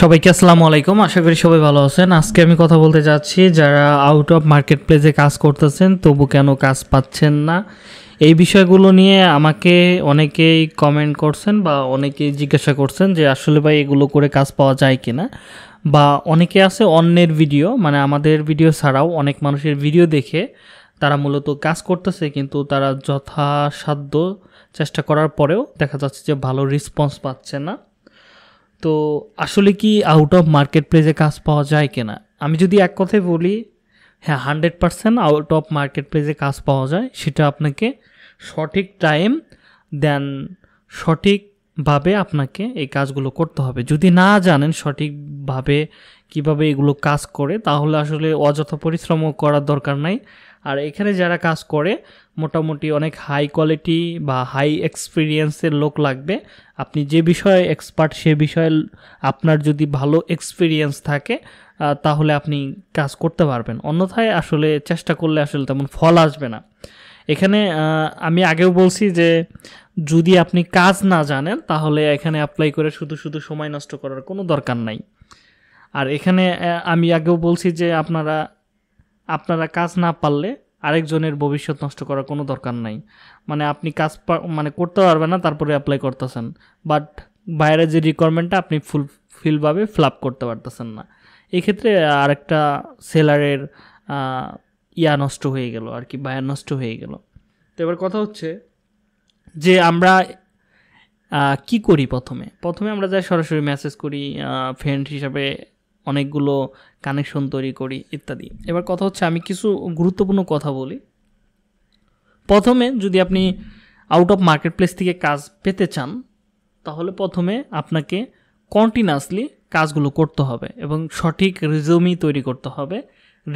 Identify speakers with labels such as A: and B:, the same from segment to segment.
A: সবাইকে আসসালামু আলাইকুম আশা করি সবাই ভালো আছেন আজকে আমি কথা বলতে যাচ্ছি যারা আউট অফ মার্কেট প্লেসে কাজ করতেছেন তবু কেন কাজ পাচ্ছেন না এই বিষয়গুলো নিয়ে আমাকে অনেকেই কমেন্ট করছেন বা অনেকেই জিজ্ঞাসা করছেন যে আসলে ভাই এগুলো করে কাজ পাওয়া যায় কি না বা অনেকে আছে অন্যের ভিডিও মানে আমাদের ভিডিও ছাড়াও অনেক মানুষের ভিডিও দেখে তারা মূলত কাজ করতেছে কিন্তু তারা যথাসাধ্য চেষ্টা করার পরেও দেখা যাচ্ছে যে ভালো রেসপন্স পাচ্ছে না তো আসলে কি আউট অফ মার্কেট প্লেসে কাজ পাওয়া যায় কিনা আমি যদি এক কথায় বলি হ্যাঁ hundred percent out of market প্লেসে কাজ পাওয়া যায় সেটা আপনাকে সঠিক টাইম দেন সঠিক ভাবে আপনাকে এই কাজগুলো করতে হবে যদি না জানেন সঠিকভাবে কিভাবে এগুলো কাজ করে তাহলে আসলে অযথা পরিশ্রম করার দরকার নাই আর এখানে যারা কাজ করে মোটামুটি অনেক হাই কোয়ালিটি বা হাই এক্সপিরিয়েন্সের লোক লাগবে আপনি যে বিষয়ে এক্সপার্ট সে বিষয়ে আপনার যদি ভালো এক্সপিরিয়েন্স থাকে তাহলে আপনি কাজ করতে পারবেন অন্যথায় আসলে চেষ্টা করলে আসলে তেমন ফল আসবে না এখানে আমি আগেও বলছি যে যদি আপনি কাজ না জানেন তাহলে এখানে অ্যাপ্লাই করে শুধু শুধু সময় নষ্ট করার কোনো দরকার নাই আর এখানে আমি আগেও বলছি যে আপনারা আপনারা কাজ না পারলে আরেকজনের ভবিষ্যৎ নষ্ট করার কোনো দরকার নাই মানে আপনি কাজ মানে করতে পারবেন না তারপরে অ্যাপ্লাই করতেছেন বাট বাইরে যে রিকোয়ারমেন্টটা আপনি ফুলফিলভাবে ফ্লাপ করতে পারতেছেন না এক্ষেত্রে আরেকটা সেলারের ইয়া নষ্ট হয়ে গেল আর কি বায়ার নষ্ট হয়ে গেল তো এবার কথা হচ্ছে যে আমরা কি করি প্রথমে প্রথমে আমরা যাই সরাসরি মেসেজ করি ফ্রেন্ড হিসাবে অনেকগুলো কানেকশন তৈরি করি ইত্যাদি এবার কথা হচ্ছে আমি কিছু গুরুত্বপূর্ণ কথা বলি প্রথমে যদি আপনি আউট অফ মার্কেট প্লেস থেকে কাজ পেতে চান তাহলে প্রথমে আপনাকে কন্টিনিউয়াসলি কাজগুলো করতে হবে এবং সঠিক রিজমি তৈরি করতে হবে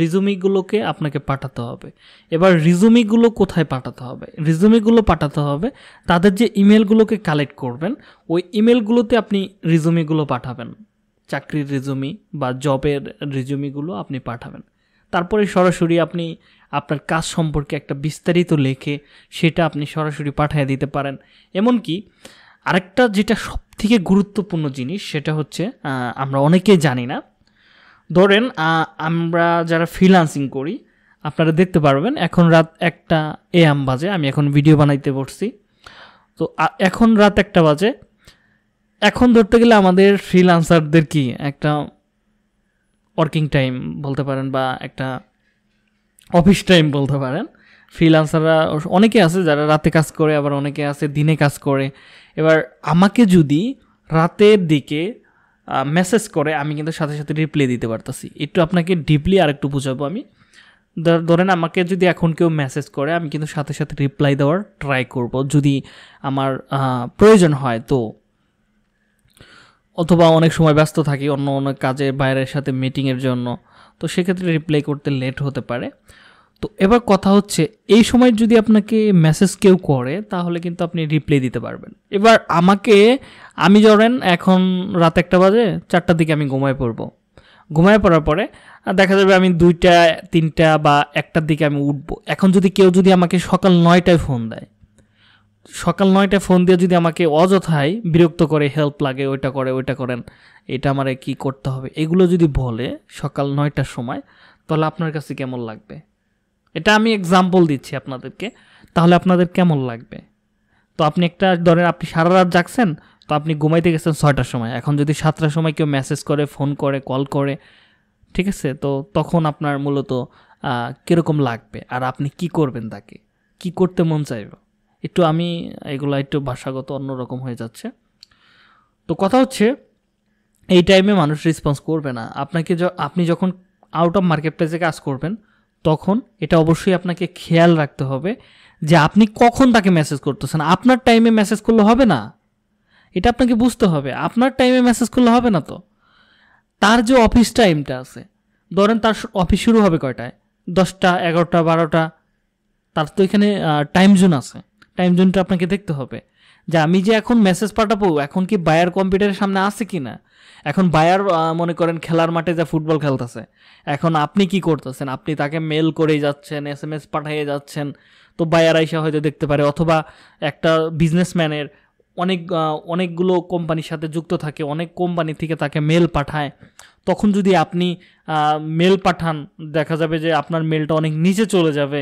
A: রিজুমিগুলোকে আপনাকে পাঠাতে হবে এবার রিজুমিগুলো কোথায় পাঠাতে হবে রিজুমিগুলো পাঠাতে হবে তাদের যে ইমেলগুলোকে কালেক্ট করবেন ওই ইমেলগুলোতে আপনি রিজুমিগুলো পাঠাবেন চাকরির রিজুমি বা জবের রিজুমিগুলো আপনি পাঠাবেন তারপরে সরাসরি আপনি আপনার কাজ সম্পর্কে একটা বিস্তারিত লেখে সেটা আপনি সরাসরি পাঠিয়ে দিতে পারেন এমনকি আরেকটা যেটা সবথেকে গুরুত্বপূর্ণ জিনিস সেটা হচ্ছে আমরা অনেকেই জানি না ধরেন আমরা যারা ফ্রিলান্সিং করি আপনারা দেখতে পারবেন এখন রাত একটা এ আম বাজে আমি এখন ভিডিও বানাইতে পড়ছি তো এখন রাত একটা বাজে এখন ধরতে গেলে আমাদের ফ্রিলান্সারদের কি একটা ওয়ার্কিং টাইম বলতে পারেন বা একটা অফিস টাইম বলতে পারেন ফ্রিলান্সাররা অনেকে আছে যারা রাতে কাজ করে আবার অনেকে আছে দিনে কাজ করে এবার আমাকে যদি রাতের দিকে মেসেজ করে আমি কিন্তু সাথে সাথে রিপ্লাই দিতে পারতেছি একটু আপনাকে ডিপলি আর একটু বুঝাবো আমি ধরেন আমাকে যদি এখন কেউ মেসেজ করে আমি কিন্তু সাথে সাথে রিপ্লাই দেওয়ার ট্রাই করব যদি আমার প্রয়োজন হয় তো অথবা অনেক সময় ব্যস্ত থাকি অন্য অন্য কাজে বাইরের সাথে মিটিংয়ের জন্য তো সেক্ষেত্রে রিপ্লাই করতে লেট হতে পারে তো এবার কথা হচ্ছে এই সময় যদি আপনাকে মেসেজ কেউ করে তাহলে কিন্তু আপনি রিপ্লাই দিতে পারবেন এবার আমাকে আমি ধরেন এখন রাত একটা বাজে চারটার দিকে আমি ঘুমায় পড়বো ঘুমায় পড়ার পরে দেখা যাবে আমি দুইটা তিনটা বা একটার দিকে আমি উঠব এখন যদি কেউ যদি আমাকে সকাল নয়টায় ফোন দেয় সকাল নয়টায় ফোন দিয়ে যদি আমাকে অযথায় বিরক্ত করে হেল্প লাগে ওইটা করে ওইটা করেন এটা আমার কি করতে হবে এগুলো যদি বলে সকাল নয়টার সময় তাহলে আপনার কাছে কেমন লাগবে এটা আমি এক্সাম্পল দিচ্ছি আপনাদেরকে তাহলে আপনাদের কেমন লাগবে তো আপনি একটা ধরেন আপনি সারা রাত জাগছেন তো আপনি ঘুমাইতে গেছেন ছয়টার সময় এখন যদি সাতটার সময় কেউ মেসেজ করে ফোন করে কল করে ঠিক আছে তো তখন আপনার মূলত কীরকম লাগবে আর আপনি কি করবেন তাকে কি করতে মন চাইব একটু আমি এগুলো একটু ভাষাগত অন্যরকম হয়ে যাচ্ছে তো কথা হচ্ছে এই টাইমে মানুষ রেসপন্স করবে না আপনাকে আপনি যখন আউট অফ মার্কেট প্লেসে কাজ করবেন তখন এটা অবশ্যই আপনাকে খেয়াল রাখতে হবে যে আপনি কখন তাকে মেসেজ করতেছেন আপনার টাইমে মেসেজ করলে হবে না এটা আপনাকে বুঝতে হবে আপনার টাইমে মেসেজ করলে হবে না তো তার যে অফিস টাইমটা আছে ধরেন তার অফিস শুরু হবে কয়টায় দশটা এগারোটা বারোটা তার তো এখানে টাইম জোন আছে টাইম জোনটা আপনাকে দেখতে হবে যে আমি যে এখন মেসেজ পাঠাবো এখন কি বায়ার কম্পিউটারের সামনে আছে কি না এখন বায়ার মনে করেন খেলার মাঠে যা ফুটবল খেলতেছে এখন আপনি কি করতেছেন আপনি তাকে মেল করে যাচ্ছেন এস এম এস পাঠাইয়ে যাচ্ছেন তো বায়ার আইসা হয়তো দেখতে পারে অথবা একটা বিজনেসম্যানের অনেক অনেকগুলো কোম্পানির সাথে যুক্ত থাকে অনেক কোম্পানি থেকে তাকে মেল পাঠায় তখন যদি আপনি মেল পাঠান দেখা যাবে যে আপনার মেলটা অনেক নিচে চলে যাবে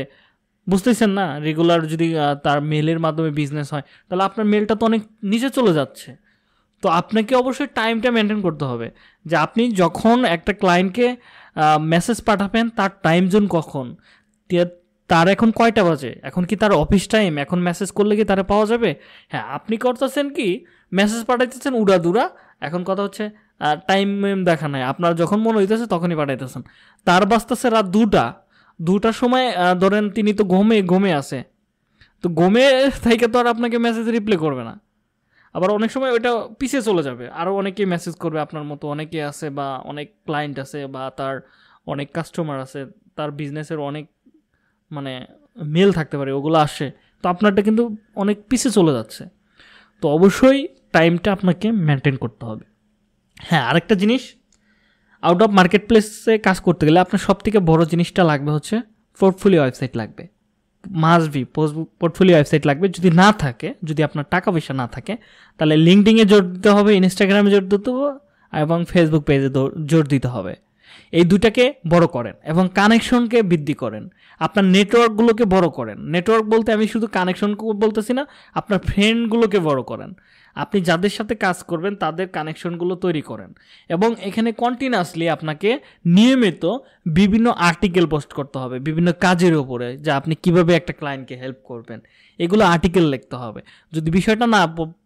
A: বুঝতেছেন না রেগুলার যদি তার মেলের মাধ্যমে বিজনেস হয় তাহলে আপনার মেলটা তো অনেক নিচে চলে যাচ্ছে তো আপনাকে অবশ্যই টাইমটা মেনটেন করতে হবে যে আপনি যখন একটা ক্লায়েন্টকে মেসেজ পাঠাবেন তার টাইম জোন কখন তার এখন কয়টা বাজে এখন কি তার অফিস টাইম এখন মেসেজ করলে কি তারা পাওয়া যাবে হ্যাঁ আপনি করতেছেন কি মেসেজ পাঠাইতেছেন উড়াদুড়া এখন কথা হচ্ছে টাইম দেখা নাই আপনার যখন মনে হইতেছে তখনই পাঠাইতেছেন তার বাস্তাছে রাত দুটা দুটার সময় ধরেন তিনি তো ঘুমে ঘুমে আছে তো ঘুমে থেকে তো আর আপনাকে মেসেজ রিপ্লে করবে না আবার অনেক সময় ওইটা পিছিয়ে চলে যাবে আরও অনেকে মেসেজ করবে আপনার মতো অনেকে আছে বা অনেক ক্লায়েন্ট আছে বা তার অনেক কাস্টমার আছে তার বিজনেসের অনেক মানে মেল থাকতে পারে ওগুলো আসে তো আপনারটা কিন্তু অনেক পিছে চলে যাচ্ছে তো অবশ্যই টাইমটা আপনাকে মেনটেন করতে হবে হ্যাঁ আরেকটা জিনিস আউট অফ মার্কেট প্লেসে কাজ করতে গেলে আপনার সবথেকে বড় জিনিসটা লাগবে হচ্ছে পোর্টফোলিও ওয়েবসাইট লাগবে মাস বি পোর্টফোলিও ওয়েবসাইট লাগবে যদি না থাকে যদি আপনার টাকা পয়সা না থাকে তাহলে লিঙ্কডিংয়ে জোর দিতে হবে ইনস্টাগ্রামে জোর দিতে হবে এবং ফেসবুক পেজে জোর দিতে হবে এই দুটাকে বড় করেন এবং কানেকশনকে বৃদ্ধি করেন আপনার নেটওয়ার্কগুলোকে বড় করেন নেটওয়ার্ক বলতে আমি শুধু কানেকশন বলতেছি না আপনার ফ্রেন্ডগুলোকে বড় করেন আপনি যাদের সাথে কাজ করবেন তাদের কানেকশনগুলো তৈরি করেন এবং এখানে কন্টিনিউয়াসলি আপনাকে নিয়মিত বিভিন্ন আর্টিকেল পোস্ট করতে হবে বিভিন্ন কাজের উপরে যা আপনি কিভাবে একটা ক্লায়েন্টকে হেল্প করবেন এগুলো আর্টিকেল লিখতে হবে যদি বিষয়টা না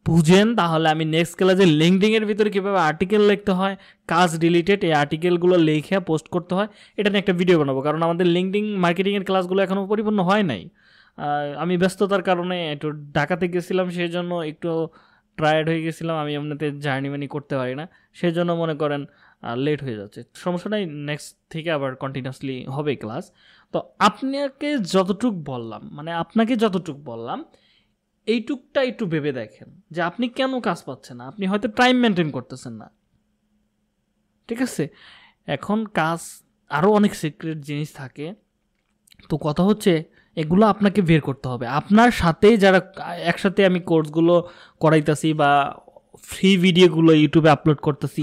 A: বুঝেন তাহলে আমি নেক্সট ক্লাসে লিঙ্কডিংয়ের ভিতরে কীভাবে আর্টিকেল লিখতে হয় কাজ রিলেটেড এই আর্টিকেলগুলো লিখে পোস্ট করতে হয় এটা নিয়ে একটা ভিডিও বানাবো কারণ আমাদের লিঙ্কডিং মার্কেটিংয়ের ক্লাসগুলো এখনও পরিপূর্ণ হয় নাই আমি ব্যস্ততার কারণে একটু ঢাকাতে গেছিলাম সেই জন্য একটু টায়ার্ড হয়ে গেছিলাম আমি এমনিতে জার্নি মানি করতে পারি না সেই জন্য মনে করেন লেট হয়ে যাচ্ছে সমস্যা নাই নেক্সট থেকে আবার কন্টিনিউসলি হবে ক্লাস তো আপনাকে যতটুক বললাম মানে আপনাকে যতটুক বললাম এইটুকটা একটু ভেবে দেখেন যে আপনি কেন কাজ পাচ্ছেন না আপনি হয়তো টাইম মেনটেন করতেছেন না ঠিক আছে এখন কাজ আরও অনেক সিক্রেট জিনিস থাকে তো কথা হচ্ছে এগুলো আপনাকে বের করতে হবে আপনার সাথে যারা একসাথে আমি কোর্সগুলো করাইতেছি বা ফ্রি ভিডিওগুলো ইউটিউবে আপলোড করতেছি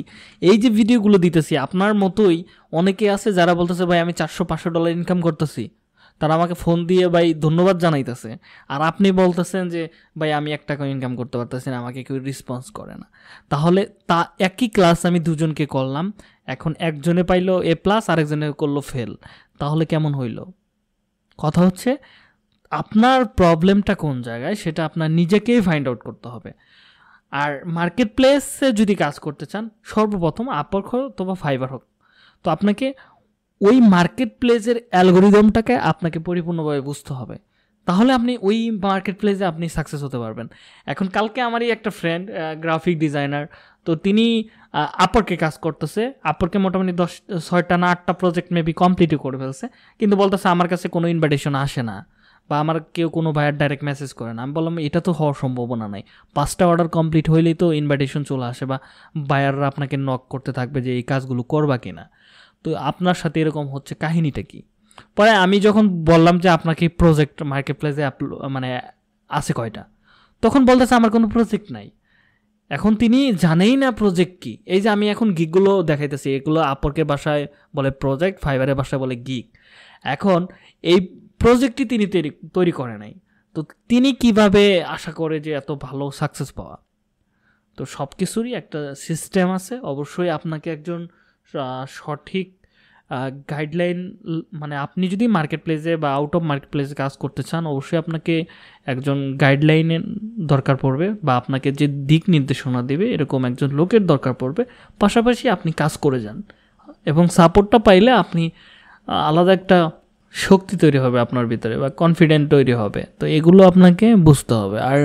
A: এই যে ভিডিওগুলো দিতেছি আপনার মতোই অনেকে আছে যারা বলতেছে ভাই আমি চারশো পাঁচশো ডলার ইনকাম করতেছি তারা আমাকে ফোন দিয়ে ভাই ধন্যবাদ জানাইতেছে আর আপনি বলতেছেন যে ভাই আমি এক টাকা ইনকাম করতে পারতেছি না আমাকে কেউ রেসপন্স করে না তাহলে তা একই ক্লাস আমি দুজনকে করলাম এখন একজনে পাইলো এ প্লাস আরেকজনে করলো ফেল তাহলে কেমন হইলো কথা হচ্ছে আপনার প্রবলেমটা কোন জায়গায় সেটা আপনার নিজেকেই ফাইন্ড আউট করতে হবে আর মার্কেট প্লেসে যদি কাজ করতে চান সর্বপ্রথম আপর হোক অথবা ফাইবার হোক তো আপনাকে ওই মার্কেট প্লেসের অ্যালগোরিদমটাকে আপনাকে পরিপূর্ণভাবে বুঝতে হবে তাহলে আপনি ওই মার্কেট প্লেসে আপনি সাকসেস হতে পারবেন এখন কালকে আমারই একটা ফ্রেন্ড গ্রাফিক ডিজাইনার তো তিনি আপরকে কাজ করতেছে আপরকে মোটামুটি দশ ছয়টা না আটটা প্রজেক্ট মেবি কমপ্লিটই করে ফেলছে কিন্তু বলতেছে আমার কাছে কোনো ইনভাইটেশন আসে না বা আমার কেউ কোনো ভাইয়ার ডাইরেক্ট মেসেজ করে না আমি বললাম এটা তো হওয়ার সম্ভাবনা নাই পাঁচটা অর্ডার কমপ্লিট হইলেই তো ইনভাইটেশন চলে আসে বা বায়াররা আপনাকে নক করতে থাকবে যে এই কাজগুলো করবা কিনা তো আপনার সাথে এরকম হচ্ছে কাহিনীটা কী পরে আমি যখন বললাম যে আপনাকে প্রজেক্ট মার্কেট প্লেসে মানে আছে কয়টা তখন বলতেছে আমার কোনো প্রজেক্ট নাই এখন তিনি জানেই না প্রজেক্ট কি এই যে আমি এখন গিকগুলো দেখাইতেছি এগুলো আপরকে বাসায় বলে প্রজেক্ট ফাইবারের বাসায় বলে গিক এখন এই প্রজেক্টটি তিনি তৈরি তৈরি করে নাই তো তিনি কিভাবে আশা করে যে এত ভালো সাকসেস পাওয়া তো সব কিছুরই একটা সিস্টেম আছে অবশ্যই আপনাকে একজন সঠিক গাইডলাইন মানে আপনি যদি মার্কেট প্লেসে বা আউট অফ মার্কেট প্লেসে কাজ করতে চান অবশ্যই আপনাকে একজন গাইডলাইনের দরকার পড়বে বা আপনাকে যে দিক নির্দেশনা দেবে এরকম একজন লোকের দরকার পড়বে পাশাপাশি আপনি কাজ করে যান এবং সাপোর্টটা পাইলে আপনি আলাদা একটা শক্তি তৈরি হবে আপনার ভিতরে বা কনফিডেন্ট তৈরি হবে তো এগুলো আপনাকে বুঝতে হবে আর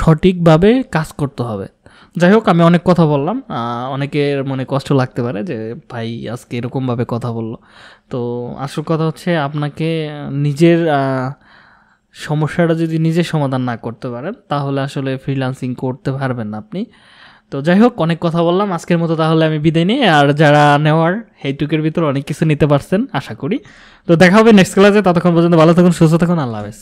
A: সঠিকভাবে কাজ করতে হবে যাই হোক আমি অনেক কথা বললাম অনেকের মনে কষ্ট লাগতে পারে যে ভাই আজকে এরকমভাবে কথা বললো তো আসল কথা হচ্ছে আপনাকে নিজের সমস্যাটা যদি নিজে সমাধান না করতে পারেন তাহলে আসলে ফ্রিলান্সিং করতে পারবেন না আপনি তো যাই হোক অনেক কথা বললাম আজকের মতো তাহলে আমি বিদায় নিই আর যারা নেওয়ার হেইটুকের ভিতর অনেক কিছু নিতে পারছেন আশা করি তো দেখা হবে নেক্সট ক্লাসে ততক্ষণ পর্যন্ত ভালো থাকুন সুস্থ থাকুন আল্লাহ হাফেজ